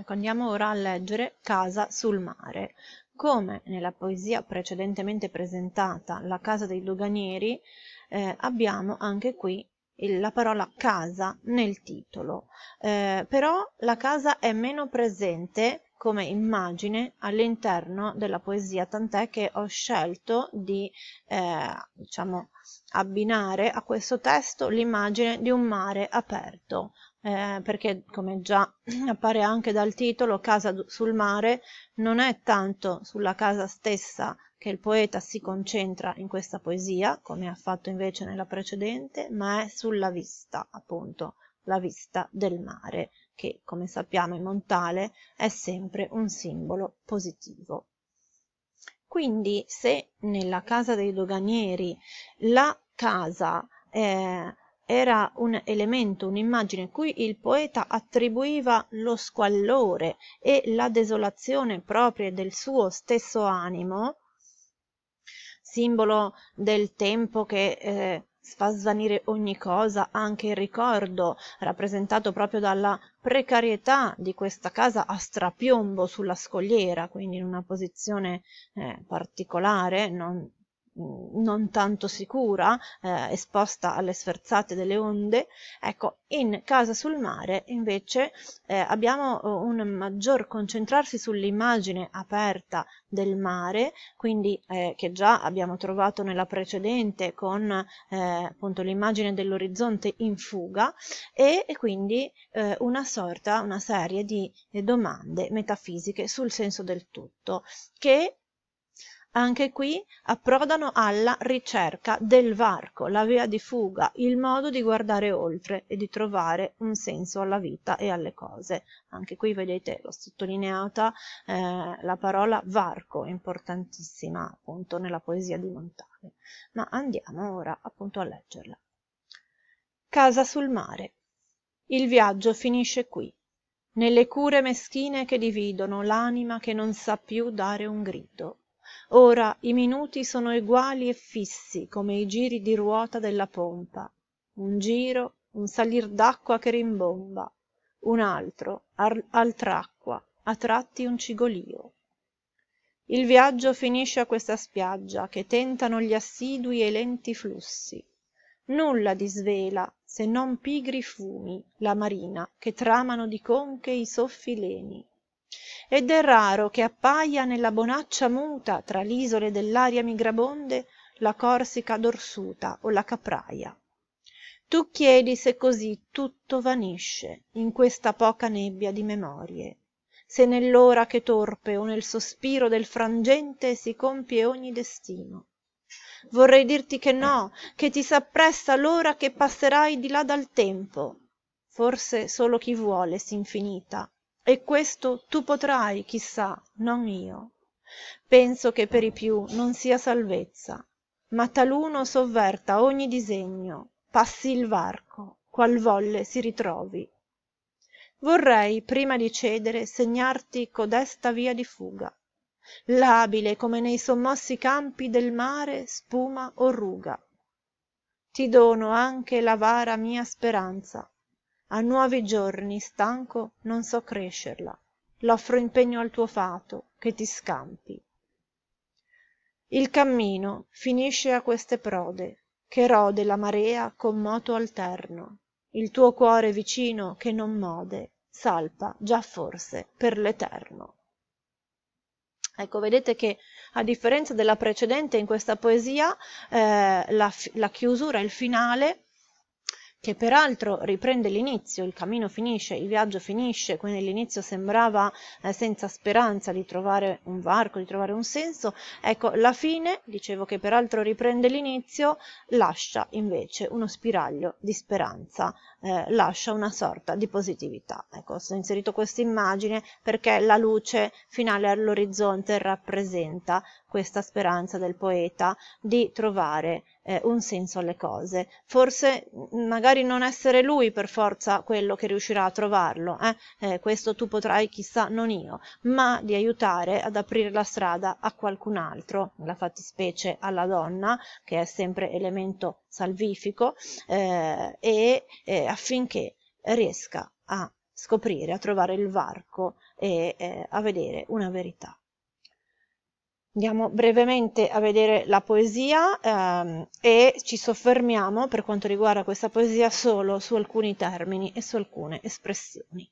Ecco, andiamo ora a leggere Casa sul mare. Come nella poesia precedentemente presentata, La casa dei doganieri, eh, abbiamo anche qui la parola casa nel titolo, eh, però la casa è meno presente come immagine all'interno della poesia, tant'è che ho scelto di eh, diciamo, abbinare a questo testo l'immagine di un mare aperto, eh, perché come già appare anche dal titolo Casa sul mare non è tanto sulla casa stessa che il poeta si concentra in questa poesia, come ha fatto invece nella precedente, ma è sulla vista, appunto, la vista del mare, che come sappiamo in Montale è sempre un simbolo positivo. Quindi se nella casa dei doganieri la casa eh, era un elemento, un'immagine cui il poeta attribuiva lo squallore e la desolazione proprie del suo stesso animo, simbolo del tempo che eh, fa svanire ogni cosa, anche il ricordo, rappresentato proprio dalla precarietà di questa casa a strapiombo sulla scogliera, quindi in una posizione eh, particolare, non Mm, non tanto sicura, eh, esposta alle sferzate delle onde, ecco, in casa sul mare invece eh, abbiamo eh, un maggior concentrarsi sull'immagine aperta del mare, quindi eh, che già abbiamo trovato nella precedente con eh, appunto l'immagine dell'orizzonte in fuga e, e quindi eh, una sorta, una serie di domande metafisiche sul senso del tutto che anche qui approdano alla ricerca del varco, la via di fuga, il modo di guardare oltre e di trovare un senso alla vita e alle cose. Anche qui vedete, l'ho sottolineata, eh, la parola varco, importantissima appunto nella poesia di Montale. Ma andiamo ora appunto a leggerla. Casa sul mare. Il viaggio finisce qui, nelle cure meschine che dividono l'anima che non sa più dare un grido ora i minuti sono eguali e fissi come i giri di ruota della pompa un giro un salir d'acqua che rimbomba un altro altr'acqua a tratti un cigolìo il viaggio finisce a questa spiaggia che tentano gli assidui e lenti flussi nulla disvela se non pigri fumi la marina che tramano di conche i soffi leni ed è raro che appaia nella bonaccia muta tra l'isole dell'aria migrabonde la corsica dorsuta o la capraia. tu chiedi se così tutto vanisce in questa poca nebbia di memorie se nell'ora che torpe o nel sospiro del frangente si compie ogni destino vorrei dirti che no che ti s'appressa l'ora che passerai di là dal tempo forse solo chi vuole s'infinita e questo tu potrai chi sa non io penso che per i più non sia salvezza ma taluno sovverta ogni disegno passi il varco qual volle si ritrovi vorrei prima di cedere segnarti codesta via di fuga labile come nei sommossi campi del mare spuma o ruga ti dono anche l'avara mia speranza a nuovi giorni stanco non so crescerla l'offro impegno al tuo fato che ti scampi il cammino finisce a queste prode che rode la marea con moto alterno il tuo cuore vicino che non mode salpa già forse per l'eterno Ecco, vedete che a differenza della precedente in questa poesia eh, la, la chiusura, il finale che peraltro riprende l'inizio, il cammino finisce, il viaggio finisce, quindi all'inizio sembrava eh, senza speranza di trovare un varco, di trovare un senso, ecco la fine, dicevo che peraltro riprende l'inizio, lascia invece uno spiraglio di speranza eh, lascia una sorta di positività. Ecco, ho inserito questa immagine perché la luce finale all'orizzonte rappresenta questa speranza del poeta di trovare eh, un senso alle cose. Forse magari non essere lui per forza quello che riuscirà a trovarlo, eh? Eh, questo tu potrai chissà non io, ma di aiutare ad aprire la strada a qualcun altro, nella fattispecie alla donna, che è sempre elemento salvifico eh, e eh, affinché riesca a scoprire, a trovare il varco e eh, a vedere una verità. Andiamo brevemente a vedere la poesia ehm, e ci soffermiamo per quanto riguarda questa poesia solo su alcuni termini e su alcune espressioni.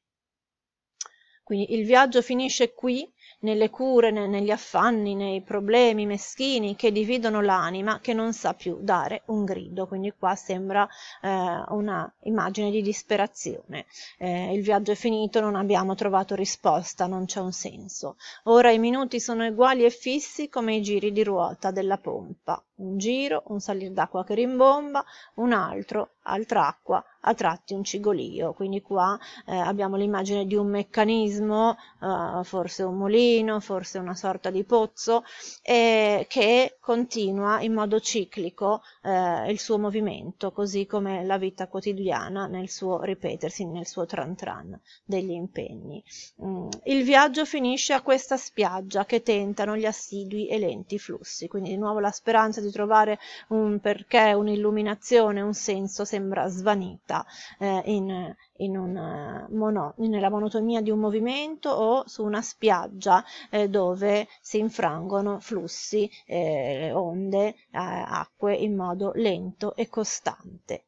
Quindi il viaggio finisce qui nelle cure, ne, negli affanni, nei problemi meschini che dividono l'anima che non sa più dare un grido. Quindi qua sembra eh, una immagine di disperazione. Eh, il viaggio è finito, non abbiamo trovato risposta, non c'è un senso. Ora i minuti sono uguali e fissi come i giri di ruota della pompa un giro, un salire d'acqua che rimbomba, un altro, altra acqua, a tratti un cigolio. Quindi qua eh, abbiamo l'immagine di un meccanismo, eh, forse un mulino, forse una sorta di pozzo, eh, che continua in modo ciclico eh, il suo movimento, così come la vita quotidiana nel suo ripetersi, nel suo tran tran degli impegni. Mm. Il viaggio finisce a questa spiaggia che tentano gli assidui e lenti flussi, quindi di nuovo la speranza di di trovare un perché, un'illuminazione, un senso sembra svanita eh, in, in un eh, mono, nella monotonia di un movimento o su una spiaggia eh, dove si infrangono flussi, eh, onde, eh, acque in modo lento e costante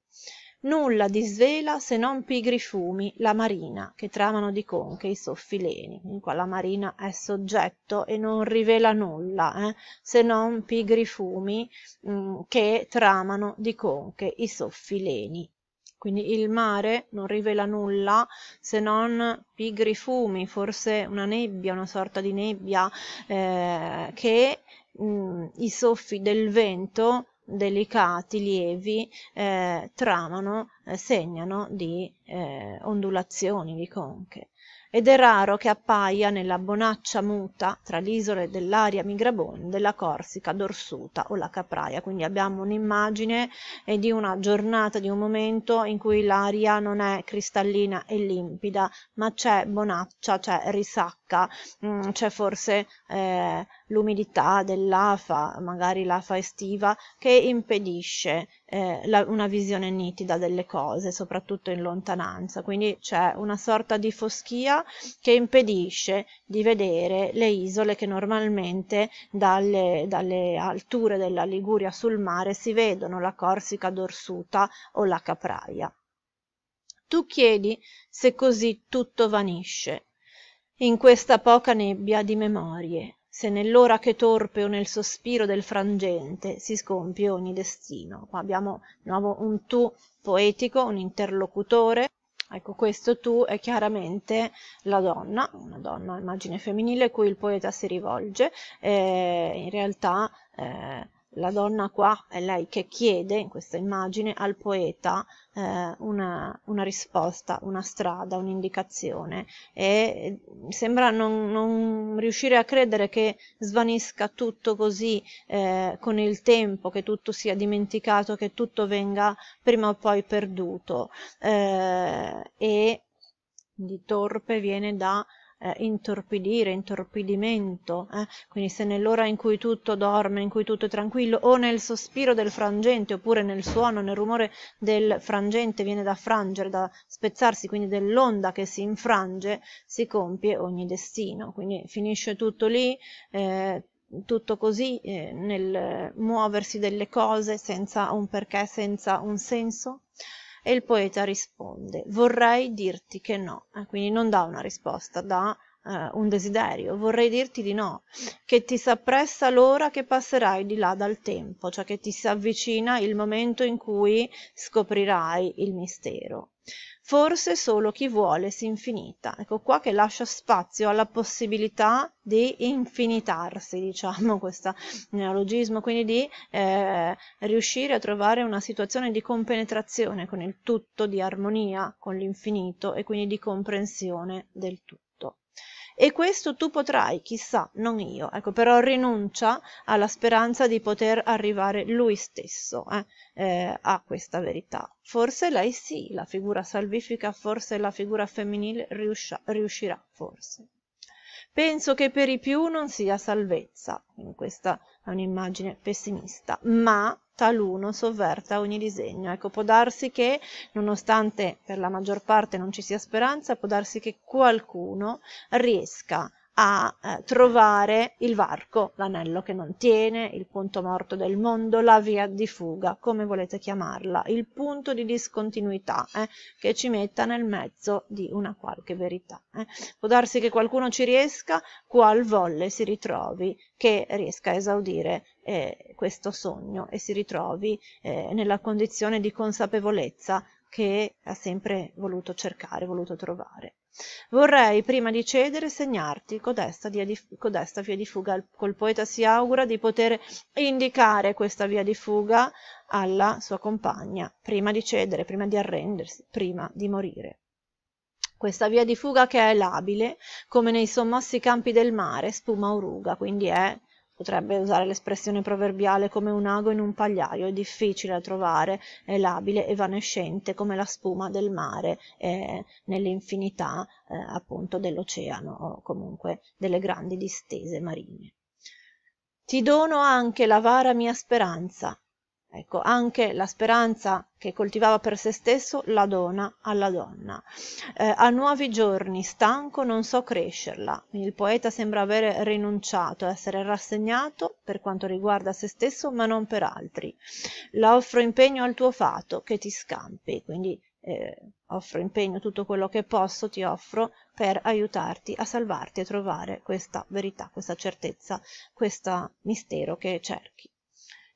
nulla disvela se non pigri fumi la marina che tramano di conche i soffi leni. In qua la marina è soggetto e non rivela nulla eh, se non pigri fumi mm, che tramano di conche i soffi leni. Quindi il mare non rivela nulla se non pigri fumi, forse una nebbia, una sorta di nebbia eh, che mh, mm, i soffi del vento delicati, lievi, eh, tramano, eh, segnano di eh, ondulazioni, di conche. Ed è raro che appaia nella bonaccia muta tra l'isole dell'aria migrabonde la Corsica dorsuta o la Capraia. Quindi abbiamo un'immagine eh, di una giornata, di un momento in cui l'aria non è cristallina e limpida, ma c'è bonaccia, c'è risacca secca, mm, c'è forse eh, l'umidità dell'afa, magari l'afa estiva, che impedisce eh, la, una visione nitida delle cose, soprattutto in lontananza. Quindi c'è una sorta di foschia che impedisce di vedere le isole che normalmente dalle, dalle alture della Liguria sul mare si vedono, la Corsica dorsuta o la Capraia. Tu chiedi se così tutto vanisce in questa poca nebbia di memorie se nell'ora che torpe o nel sospiro del frangente si scompie ogni destino qua abbiamo di nuovo un tu poetico un interlocutore Ecco, questo tu è chiaramente la donna, una donna, immagine femminile, cui il poeta si rivolge, eh, in realtà eh, la donna qua è lei che chiede in questa immagine al poeta eh, una, una, risposta, una strada, un'indicazione e eh, sembra non, non, riuscire a credere che svanisca tutto così eh, con il tempo, che tutto sia dimenticato, che tutto venga prima o poi perduto eh, e di torpe viene da eh, intorpidire, intorpidimento, eh? quindi se nell'ora in cui tutto dorme, in cui tutto è tranquillo, o nel sospiro del frangente, oppure nel suono, nel rumore del frangente viene da frangere, da spezzarsi, quindi dell'onda che si infrange, si compie ogni destino, quindi finisce tutto lì, eh, tutto così eh, nel muoversi delle cose senza un perché, senza un senso e il poeta risponde vorrei dirti che no, eh, quindi non dà una risposta, dà eh, un desiderio, vorrei dirti di no, che ti si appressa l'ora che passerai di là dal tempo, cioè che ti si avvicina il momento in cui scoprirai il mistero. Forse solo chi vuole si infinita. Ecco qua che lascia spazio alla possibilità di infinitarsi, diciamo, questo neologismo, quindi di eh, riuscire a trovare una situazione di compenetrazione con il tutto, di armonia con l'infinito e quindi di comprensione del tutto. E questo tu potrai, chissà, non io. Ecco, però rinuncia alla speranza di poter arrivare lui stesso eh, eh, a questa verità. Forse lei sì, la figura salvifica, forse la figura femminile riuscirà, riuscirà forse. Penso che per i più non sia salvezza, in questa è un'immagine pessimista, ma taluno sovverta ogni disegno. Ecco, può darsi che, nonostante per la maggior parte non ci sia speranza, può darsi che qualcuno riesca a eh, trovare il varco, l'anello che non tiene, il punto morto del mondo, la via di fuga, come volete chiamarla, il punto di discontinuità eh, che ci metta nel mezzo di una qualche verità. Eh. Può darsi che qualcuno ci riesca, qual volle si ritrovi, che riesca a esaudire eh, questo sogno e si ritrovi eh, nella condizione di consapevolezza che ha sempre voluto cercare, voluto trovare. Vorrei, prima di cedere, segnarti codesta, di, codesta via di fuga. Col poeta si augura di poter indicare questa via di fuga alla sua compagna, prima di cedere, prima di arrendersi, prima di morire. Questa via di fuga che è labile, come nei sommossi campi del mare, spuma oruga, quindi è Potrebbe usare l'espressione proverbiale come un ago in un pagliaio, è difficile da trovare, labile, evanescente come la spuma del mare eh, nell'infinità eh, appunto dell'oceano o comunque delle grandi distese marine. Ti dono anche l'avara mia speranza, Ecco, anche la speranza che coltivava per se stesso la dona alla donna. Eh, a nuovi giorni, stanco, non so crescerla. Il poeta sembra aver rinunciato, essere rassegnato per quanto riguarda se stesso, ma non per altri. La offro impegno al tuo fato, che ti scampi. Quindi eh, offro impegno, tutto quello che posso ti offro per aiutarti a salvarti e trovare questa verità, questa certezza, questo mistero che cerchi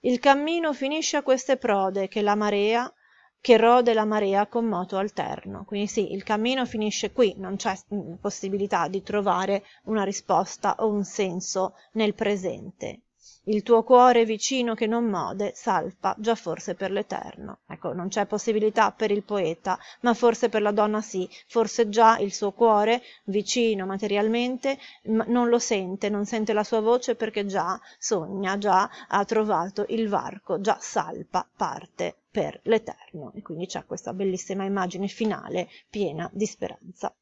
il cammino finisce a queste prode che la marea che rode la marea con moto alterno. Quindi sì, il cammino finisce qui, non c'è mm, possibilità di trovare una risposta o un senso nel presente il tuo cuore vicino che non mode salpa già forse per l'eterno. Ecco, non c'è possibilità per il poeta, ma forse per la donna sì, forse già il suo cuore vicino materialmente non lo sente, non sente la sua voce perché già sogna, già ha trovato il varco, già salpa parte per l'eterno. E quindi c'è questa bellissima immagine finale piena di speranza.